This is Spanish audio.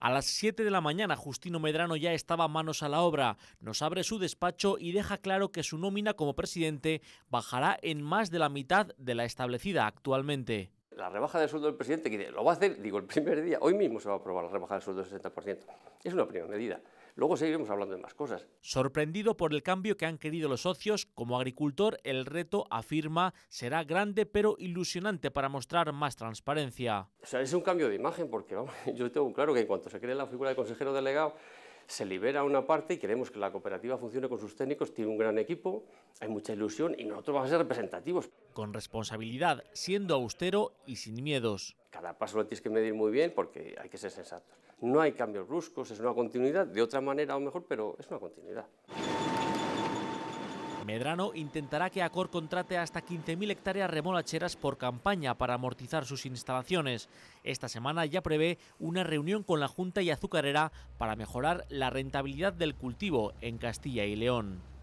A las 7 de la mañana, Justino Medrano ya estaba manos a la obra. Nos abre su despacho y deja claro que su nómina como presidente bajará en más de la mitad de la establecida actualmente. La rebaja del sueldo del presidente, que lo va a hacer, digo, el primer día, hoy mismo se va a aprobar la rebaja del sueldo del 60%. Es una primera medida. Luego seguiremos hablando de más cosas. Sorprendido por el cambio que han querido los socios, como agricultor el reto, afirma, será grande pero ilusionante para mostrar más transparencia. es un cambio de imagen porque yo tengo claro que en cuanto se cree la figura de consejero delegado, se libera una parte y queremos que la cooperativa funcione con sus técnicos, tiene un gran equipo, hay mucha ilusión y nosotros vamos a ser representativos. Con responsabilidad, siendo austero y sin miedos cada paso lo tienes que medir muy bien porque hay que ser sensatos. No hay cambios bruscos, es una continuidad, de otra manera o mejor, pero es una continuidad. Medrano intentará que Acor contrate hasta 15.000 hectáreas remolacheras por campaña para amortizar sus instalaciones. Esta semana ya prevé una reunión con la Junta y Azucarera para mejorar la rentabilidad del cultivo en Castilla y León.